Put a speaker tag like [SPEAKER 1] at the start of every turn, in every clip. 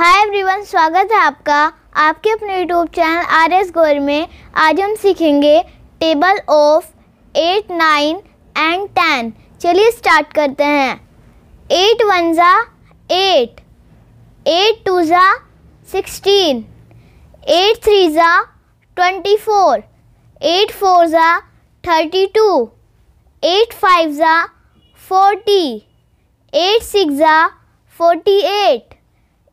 [SPEAKER 1] hi everyone स्वागत है आपका आपके अपने यूट्यूब चैनल आर एस गोर में आज हम सीखेंगे table of eight nine and ten चलिए स्टार्ट करते हैं एट वन ज़ा एट एट टू ज़ा सिक्सटीन एट थ्री ज़ा ट्वेंटी फोर एट फोर ज़ा थर्टी टू एट फाइव ज़ा फोर्टी एट सिक्स ज़ा forty eight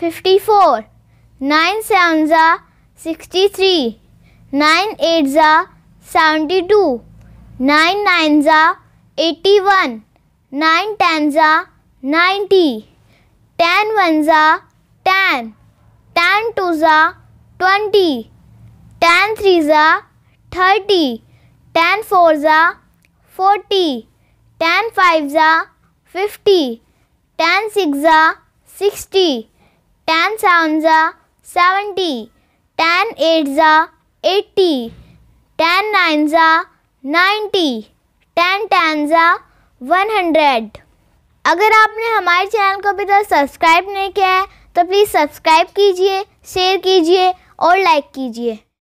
[SPEAKER 1] fifty four nine seven ज़ा सिक्सटी थ्री नाइन एट ज़ा सेवेंटी टू नाइन नाइन ज़ा eighty one nine ten ज़ा ninety ten one ज़ा ten ten two ज़ा twenty ten three ज़ा thirty ten four ज़ा forty ten five ज़ा fifty ten six ज़ा सिक्सटी टेन सेवन ज़ा सेवेंटी टेन एट ज़ा एट्टी टेन नाइन ज़ा नाइन्टी टेन टेन ज़ा वन हंड्रेड अगर आपने हमारे चैनल को अभी तक सब्सक्राइब नहीं किया है तो प्लीज़ सब्सक्राइब कीजिए शेयर कीजिए और लाइक कीजिए